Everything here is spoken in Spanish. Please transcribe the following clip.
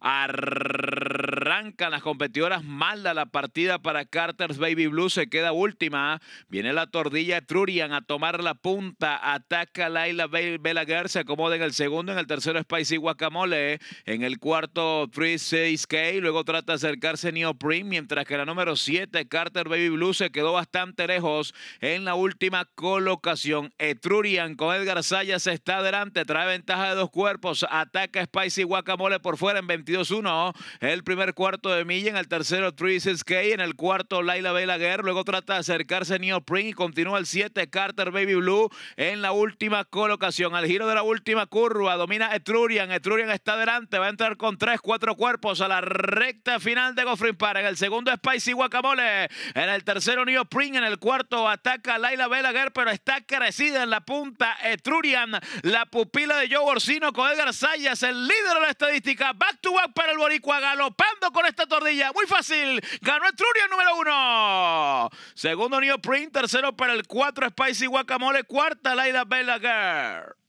Arr- las competidoras Malda la partida para Carter's Baby Blue. Se queda última. Viene la tordilla Etrurian a tomar la punta. Ataca Laila Belaguer. Se acomoda en el segundo. En el tercero Spicy Guacamole. En el cuarto 3-6K. Luego trata de acercarse Neoprene. Mientras que la número 7 Carter Baby Blue se quedó bastante lejos en la última colocación. Etrurian con Edgar Sayas está adelante. Trae ventaja de dos cuerpos. Ataca Spicy Guacamole por fuera en 22-1. El primer cuarto de milla, en el tercero Trices K, en el cuarto Laila Belaguer, luego trata de acercarse Pring y continúa el 7 Carter Baby Blue en la última colocación. Al giro de la última curva domina Etrurian, Etrurian está adelante. va a entrar con 3, 4 cuerpos a la recta final de Goffrey para En el segundo Spicy Guacamole, en el tercero Spring en el cuarto ataca Laila Belaguer, pero está crecida en la punta Etrurian, la pupila de Joe Orsino con Edgar Sayas, el líder de la estadística, back to back para el Boricua, galopando con esta tortilla. Muy fácil. Ganó Etruria número uno. Segundo Print. Tercero para el cuatro, Spicy Guacamole. Cuarta Laida Bella Girl.